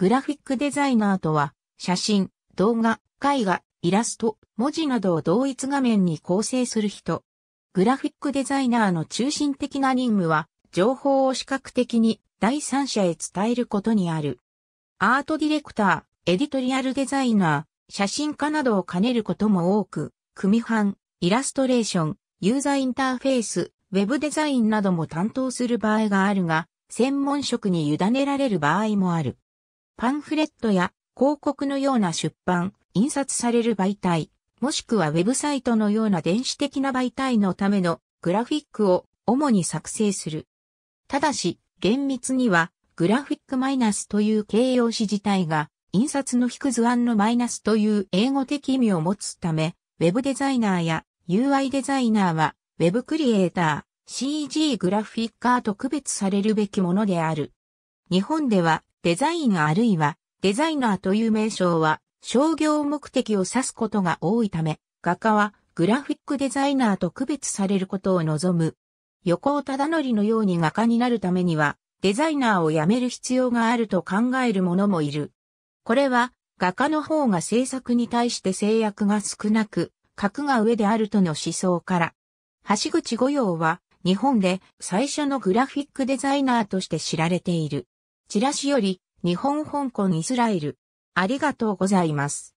グラフィックデザイナーとは、写真、動画、絵画、イラスト、文字などを同一画面に構成する人。グラフィックデザイナーの中心的な任務は、情報を視覚的に第三者へ伝えることにある。アートディレクター、エディトリアルデザイナー、写真家などを兼ねることも多く、組版、イラストレーション、ユーザーインターフェース、ウェブデザインなども担当する場合があるが、専門職に委ねられる場合もある。パンフレットや広告のような出版、印刷される媒体、もしくはウェブサイトのような電子的な媒体のためのグラフィックを主に作成する。ただし、厳密にはグラフィックマイナスという形容詞自体が印刷の引く図案のマイナスという英語的意味を持つため、ウェブデザイナーや UI デザイナーはウェブクリエイター、CG グラフィッカーと区別されるべきものである。日本ではデザインあるいはデザイナーという名称は商業目的を指すことが多いため、画家はグラフィックデザイナーと区別されることを望む。横尾忠則のように画家になるためには、デザイナーを辞める必要があると考える者もいる。これは、画家の方が制作に対して制約が少なく、格が上であるとの思想から。橋口五葉は、日本で最初のグラフィックデザイナーとして知られている。チラシより、日本香港イスラエル。ありがとうございます。